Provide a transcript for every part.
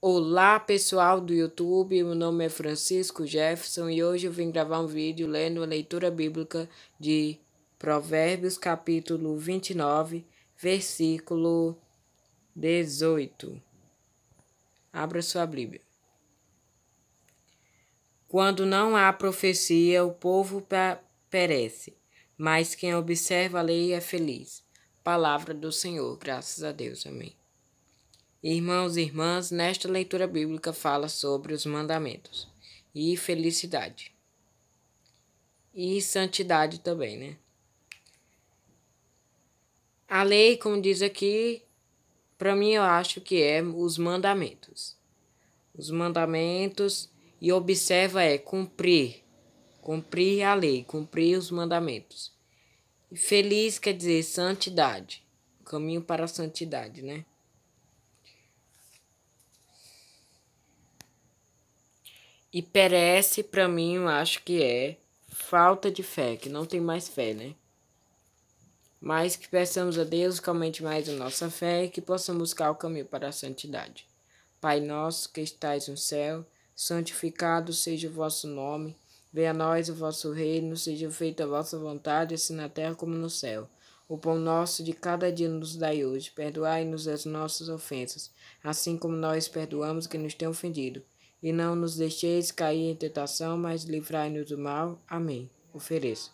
Olá pessoal do YouTube, meu nome é Francisco Jefferson e hoje eu vim gravar um vídeo lendo a leitura bíblica de Provérbios capítulo 29, versículo 18. Abra sua Bíblia. Quando não há profecia, o povo perece, mas quem observa a lei é feliz. Palavra do Senhor, graças a Deus, amém. Irmãos e irmãs, nesta leitura bíblica fala sobre os mandamentos e felicidade e santidade também, né? A lei, como diz aqui, para mim eu acho que é os mandamentos. Os mandamentos e observa é cumprir, cumprir a lei, cumprir os mandamentos. feliz quer dizer santidade, caminho para a santidade, né? E perece, para mim, eu acho que é falta de fé, que não tem mais fé, né? Mas que peçamos a Deus que aumente mais a nossa fé e que possamos buscar o caminho para a santidade. Pai nosso que estais no céu, santificado seja o vosso nome. Venha a nós o vosso reino, seja feita a vossa vontade, assim na terra como no céu. O pão nosso de cada dia nos dai hoje. Perdoai-nos as nossas ofensas, assim como nós perdoamos que nos tem ofendido e não nos deixeis cair em tentação, mas livrai-nos do mal. Amém. Ofereça.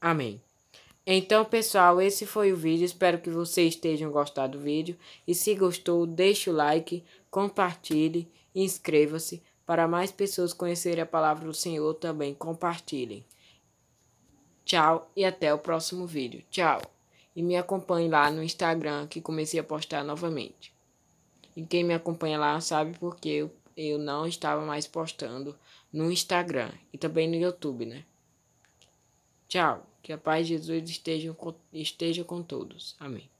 Amém. Então, pessoal, esse foi o vídeo. Espero que vocês tenham gostado do vídeo. E se gostou, deixe o like, compartilhe, inscreva-se para mais pessoas conhecerem a palavra do Senhor também. Compartilhem. Tchau e até o próximo vídeo. Tchau! E me acompanhe lá no Instagram que comecei a postar novamente. E quem me acompanha lá sabe porque eu, eu não estava mais postando no Instagram e também no YouTube, né? Tchau! Que a paz de Jesus esteja com, esteja com todos. Amém.